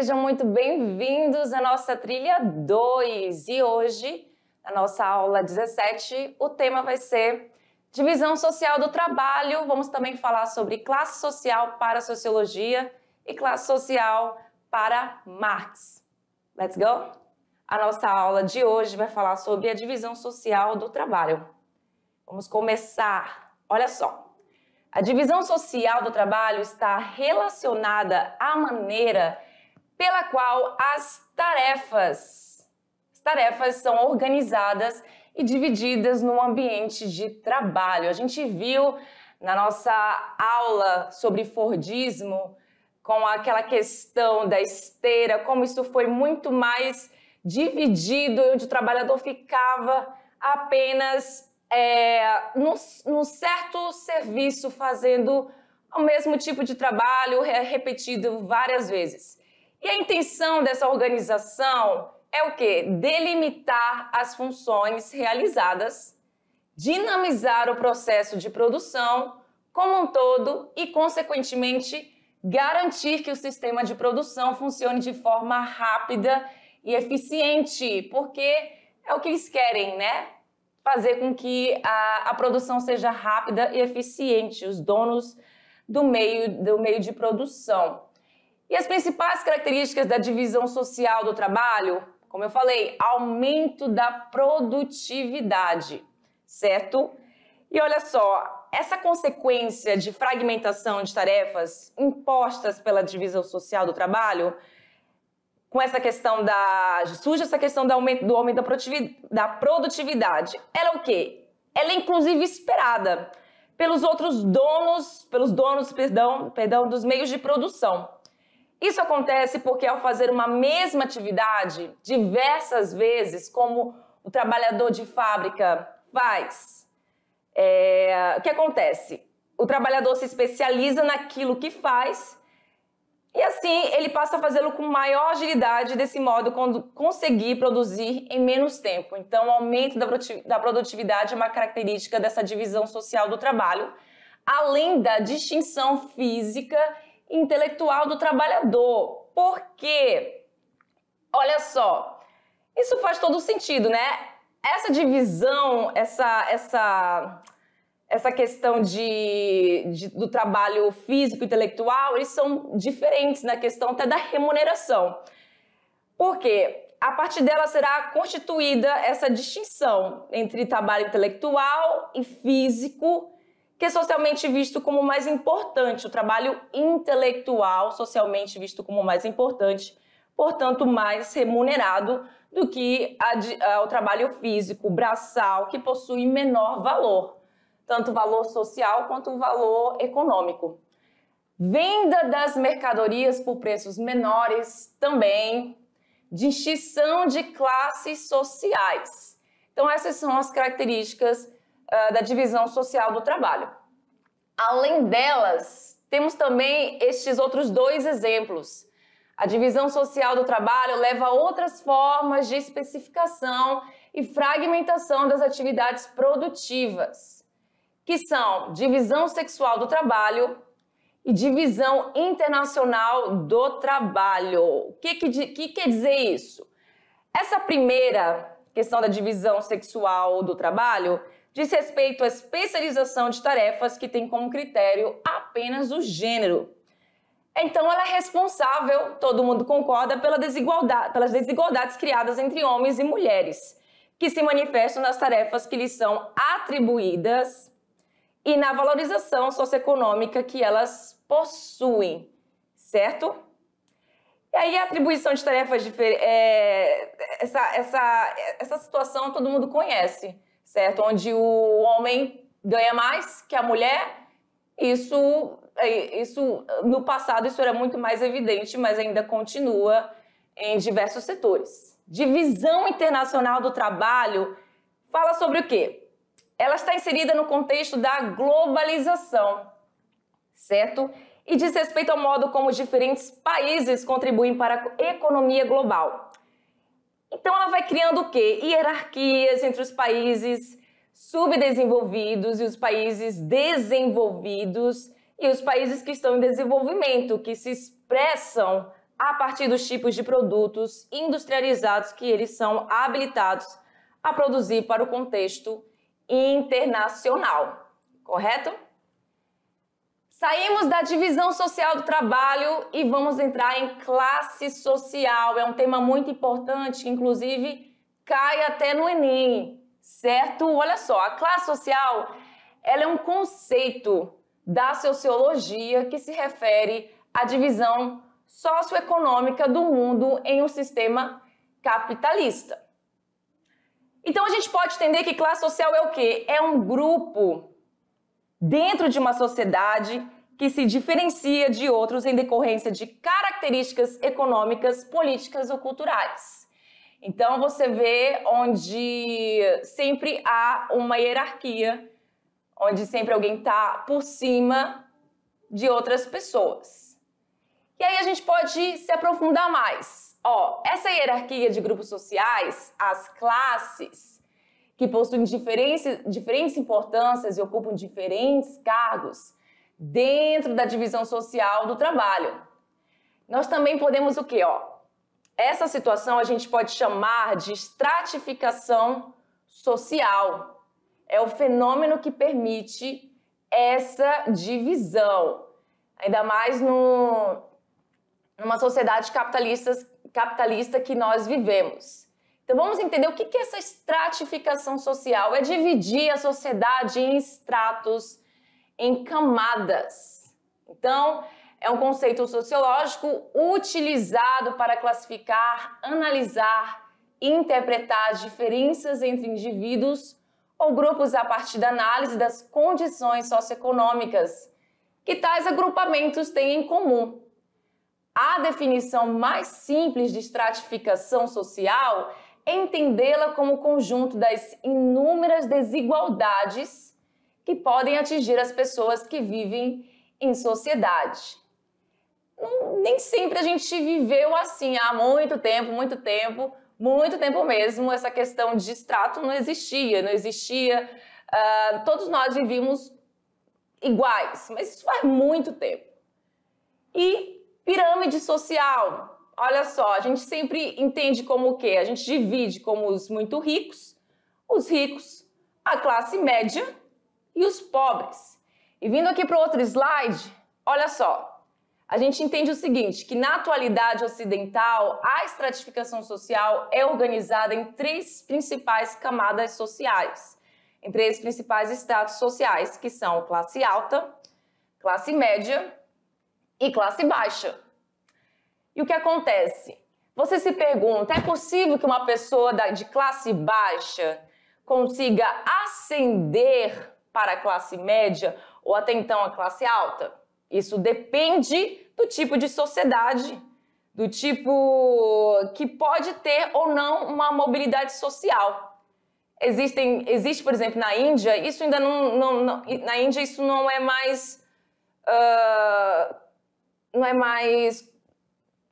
sejam muito bem-vindos à nossa trilha 2. E hoje, na nossa aula 17, o tema vai ser divisão social do trabalho. Vamos também falar sobre classe social para sociologia e classe social para Marx. Let's go? A nossa aula de hoje vai falar sobre a divisão social do trabalho. Vamos começar. Olha só, a divisão social do trabalho está relacionada à maneira pela qual as tarefas, as tarefas são organizadas e divididas no ambiente de trabalho. A gente viu na nossa aula sobre Fordismo com aquela questão da esteira, como isso foi muito mais dividido, onde o trabalhador ficava apenas é, num, num certo serviço, fazendo o mesmo tipo de trabalho repetido várias vezes. E a intenção dessa organização é o quê? Delimitar as funções realizadas, dinamizar o processo de produção como um todo e, consequentemente, garantir que o sistema de produção funcione de forma rápida e eficiente, porque é o que eles querem, né? Fazer com que a, a produção seja rápida e eficiente, os donos do meio, do meio de produção. E as principais características da divisão social do trabalho? Como eu falei, aumento da produtividade, certo? E olha só, essa consequência de fragmentação de tarefas impostas pela divisão social do trabalho, com essa questão da. surge essa questão do aumento, do aumento da produtividade. Ela é o quê? Ela é inclusive esperada pelos outros donos, pelos donos, perdão, perdão, dos meios de produção. Isso acontece porque, ao fazer uma mesma atividade diversas vezes, como o trabalhador de fábrica faz, é... o que acontece? O trabalhador se especializa naquilo que faz e assim ele passa a fazê-lo com maior agilidade, desse modo conseguir produzir em menos tempo. Então, o aumento da produtividade é uma característica dessa divisão social do trabalho, além da distinção física intelectual do trabalhador. Por quê? Olha só, isso faz todo sentido, né? Essa divisão, essa, essa, essa questão de, de do trabalho físico e intelectual, eles são diferentes na questão até da remuneração. Por quê? a partir dela será constituída essa distinção entre trabalho intelectual e físico que é socialmente visto como mais importante, o trabalho intelectual socialmente visto como mais importante, portanto, mais remunerado do que a, a, o trabalho físico, braçal, que possui menor valor, tanto valor social quanto valor econômico. Venda das mercadorias por preços menores também, distinção de classes sociais. Então, essas são as características uh, da divisão social do trabalho. Além delas, temos também estes outros dois exemplos. A divisão social do trabalho leva a outras formas de especificação e fragmentação das atividades produtivas, que são divisão sexual do trabalho e divisão internacional do trabalho. O que, que, que quer dizer isso? Essa primeira questão da divisão sexual do trabalho diz respeito à especialização de tarefas que tem como critério apenas o gênero. Então, ela é responsável, todo mundo concorda, pela desigualdade, pelas desigualdades criadas entre homens e mulheres, que se manifestam nas tarefas que lhes são atribuídas e na valorização socioeconômica que elas possuem, certo? E aí a atribuição de tarefas diferentes, é, essa, essa, essa situação todo mundo conhece certo? Onde o homem ganha mais que a mulher, isso, é, isso no passado isso era muito mais evidente, mas ainda continua em diversos setores. Divisão internacional do trabalho fala sobre o quê? Ela está inserida no contexto da globalização, certo? E diz respeito ao modo como diferentes países contribuem para a economia global. Então ela vai criando o quê? Hierarquias entre os países subdesenvolvidos e os países desenvolvidos e os países que estão em desenvolvimento, que se expressam a partir dos tipos de produtos industrializados que eles são habilitados a produzir para o contexto internacional. Correto? Saímos da divisão social do trabalho e vamos entrar em classe social. É um tema muito importante, que inclusive cai até no Enem, certo? Olha só, a classe social ela é um conceito da sociologia que se refere à divisão socioeconômica do mundo em um sistema capitalista. Então a gente pode entender que classe social é o quê? É um grupo dentro de uma sociedade que se diferencia de outros em decorrência de características econômicas, políticas ou culturais. Então você vê onde sempre há uma hierarquia, onde sempre alguém está por cima de outras pessoas. E aí a gente pode se aprofundar mais. Ó, essa hierarquia de grupos sociais, as classes, que possuem diferentes, diferentes importâncias e ocupam diferentes cargos dentro da divisão social do trabalho. Nós também podemos o quê? Ó? Essa situação a gente pode chamar de estratificação social. É o fenômeno que permite essa divisão, ainda mais no, numa sociedade capitalista, capitalista que nós vivemos. Então vamos entender o que é essa estratificação social. É dividir a sociedade em estratos, em camadas. Então, é um conceito sociológico utilizado para classificar, analisar e interpretar as diferenças entre indivíduos ou grupos a partir da análise das condições socioeconômicas que tais agrupamentos têm em comum. A definição mais simples de estratificação social entendê-la como o conjunto das inúmeras desigualdades que podem atingir as pessoas que vivem em sociedade. nem sempre a gente viveu assim há muito tempo, muito tempo, muito tempo mesmo. Essa questão de extrato não existia, não existia. Uh, todos nós vivíamos iguais, mas isso faz muito tempo. E pirâmide social, olha só, a gente sempre entende como o quê? A gente divide como os muito ricos, os ricos, a classe média e os pobres. E vindo aqui para outro slide, olha só, a gente entende o seguinte, que na atualidade ocidental, a estratificação social é organizada em três principais camadas sociais, em três principais estratos sociais, que são classe alta, classe média e classe baixa. E o que acontece? Você se pergunta: é possível que uma pessoa de classe baixa consiga ascender para a classe média ou até então a classe alta? Isso depende do tipo de sociedade, do tipo que pode ter ou não uma mobilidade social. Existem, existe, por exemplo, na Índia, isso ainda não, não, não na Índia isso não é mais, uh, não é mais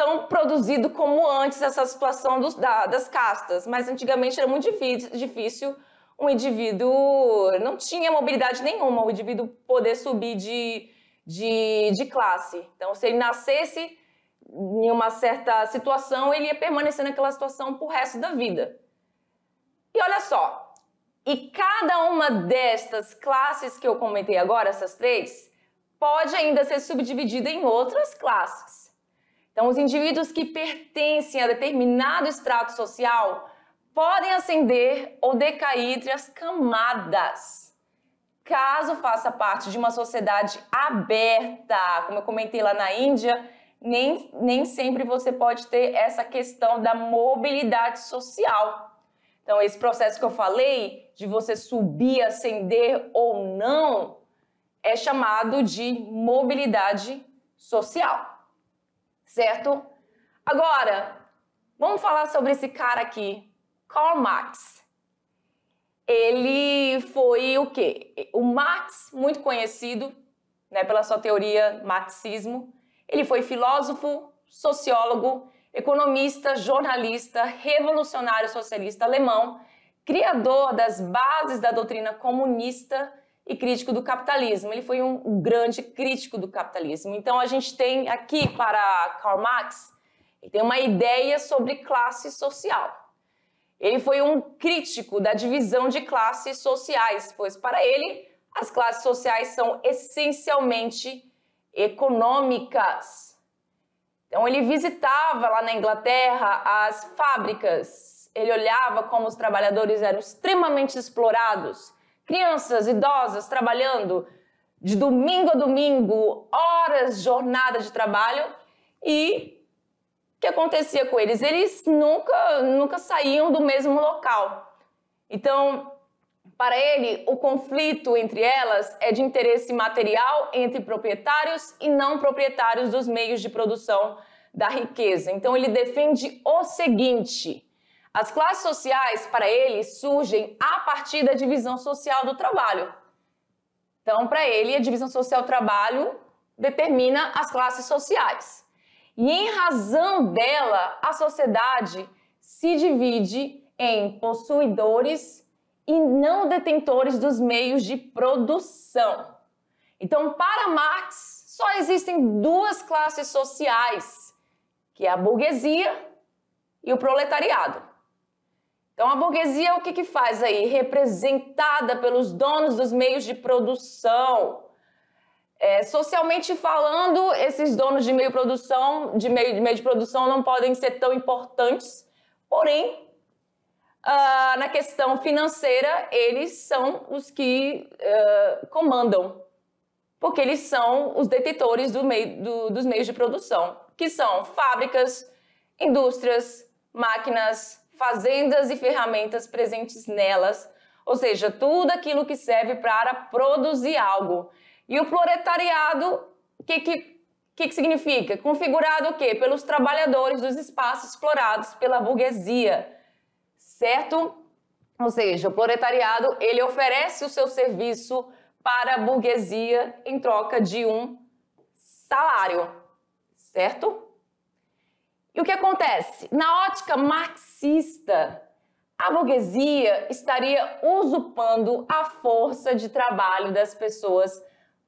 tão produzido como antes essa situação dos, da, das castas, mas antigamente era muito difícil um indivíduo não tinha mobilidade nenhuma, o indivíduo poder subir de, de, de, classe. Então, se ele nascesse em uma certa situação, ele ia permanecer naquela situação o resto da vida. E olha só, e cada uma destas classes que eu comentei agora, essas três, pode ainda ser subdividida em outras classes. Então, os indivíduos que pertencem a determinado extrato social podem ascender ou decair entre as camadas, caso faça parte de uma sociedade aberta. Como eu comentei lá na Índia, nem, nem sempre você pode ter essa questão da mobilidade social. Então, esse processo que eu falei, de você subir, ascender ou não, é chamado de mobilidade social certo? Agora, vamos falar sobre esse cara aqui, Karl Marx. Ele foi o quê? O Marx, muito conhecido né, pela sua teoria marxismo, ele foi filósofo, sociólogo, economista, jornalista, revolucionário socialista alemão, criador das bases da doutrina comunista e crítico do capitalismo. Ele foi um grande crítico do capitalismo. Então a gente tem aqui para Karl Marx, ele tem uma ideia sobre classe social. Ele foi um crítico da divisão de classes sociais, pois para ele as classes sociais são essencialmente econômicas. Então ele visitava lá na Inglaterra as fábricas, ele olhava como os trabalhadores eram extremamente explorados Crianças, idosas trabalhando de domingo a domingo, horas, jornada de trabalho e o que acontecia com eles? Eles nunca, nunca saíam do mesmo local. Então, para ele, o conflito entre elas é de interesse material entre proprietários e não proprietários dos meios de produção da riqueza. Então, ele defende o seguinte: as classes sociais, para ele, surgem a partir da divisão social do trabalho. Então, para ele, a divisão social do trabalho determina as classes sociais. E em razão dela, a sociedade se divide em possuidores e não detentores dos meios de produção. Então, para Marx, só existem duas classes sociais, que é a burguesia e o proletariado. Então a burguesia o que, que faz aí? Representada pelos donos dos meios de produção. É, socialmente falando, esses donos de meio produção, de meio, de meio de produção não podem ser tão importantes, porém, uh, na questão financeira, eles são os que uh, comandam, porque eles são os detentores do meio, do, dos meios de produção, que são fábricas, indústrias, máquinas, fazendas e ferramentas presentes nelas, ou seja, tudo aquilo que serve para produzir algo. E o proletariado, o que, que, que, que significa? Configurado o quê? Pelos trabalhadores dos espaços explorados pela burguesia, certo? Ou seja, o proletariado, ele oferece o seu serviço para a burguesia em troca de um salário, certo? E o que acontece? Na ótica marxista, a burguesia estaria usurpando a força de trabalho das pessoas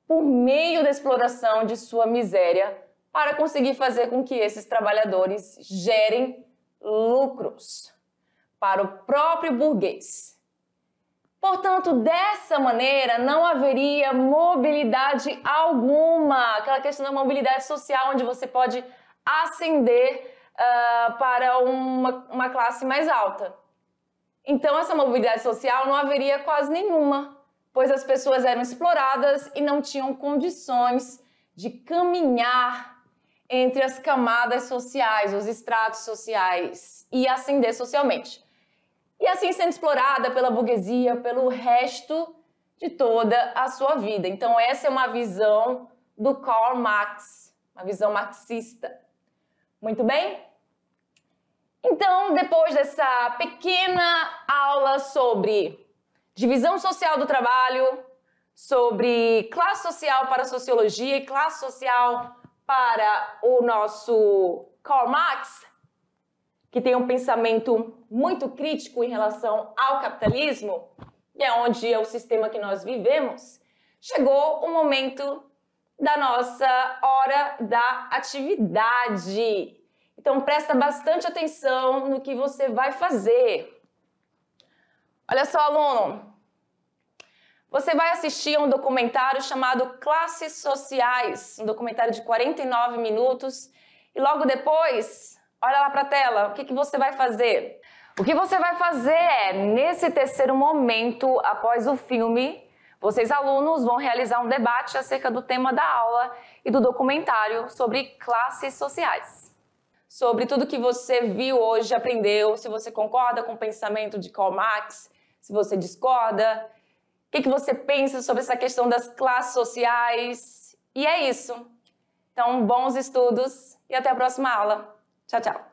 por meio da exploração de sua miséria para conseguir fazer com que esses trabalhadores gerem lucros para o próprio burguês. Portanto, dessa maneira não haveria mobilidade alguma, aquela questão da mobilidade social onde você pode ascender uh, para uma, uma classe mais alta. Então, essa mobilidade social não haveria quase nenhuma, pois as pessoas eram exploradas e não tinham condições de caminhar entre as camadas sociais, os estratos sociais e ascender socialmente. E assim sendo explorada pela burguesia pelo resto de toda a sua vida. Então, essa é uma visão do Karl Marx, uma visão marxista. Muito bem? Então, depois dessa pequena aula sobre divisão social do trabalho, sobre classe social para sociologia e classe social para o nosso Karl Marx, que tem um pensamento muito crítico em relação ao capitalismo, e é onde é o sistema que nós vivemos, chegou o momento da nossa hora da atividade. Então presta bastante atenção no que você vai fazer. Olha só, aluno. Você vai assistir a um documentário chamado Classes Sociais, um documentário de 49 minutos, e logo depois, olha lá para a tela, o que, que você vai fazer? O que você vai fazer é, nesse terceiro momento, após o filme, vocês, alunos, vão realizar um debate acerca do tema da aula e do documentário sobre classes sociais. Sobre tudo que você viu hoje, aprendeu, se você concorda com o pensamento de Karl Marx, se você discorda, o que, que você pensa sobre essa questão das classes sociais. E é isso. Então, bons estudos e até a próxima aula. Tchau, tchau.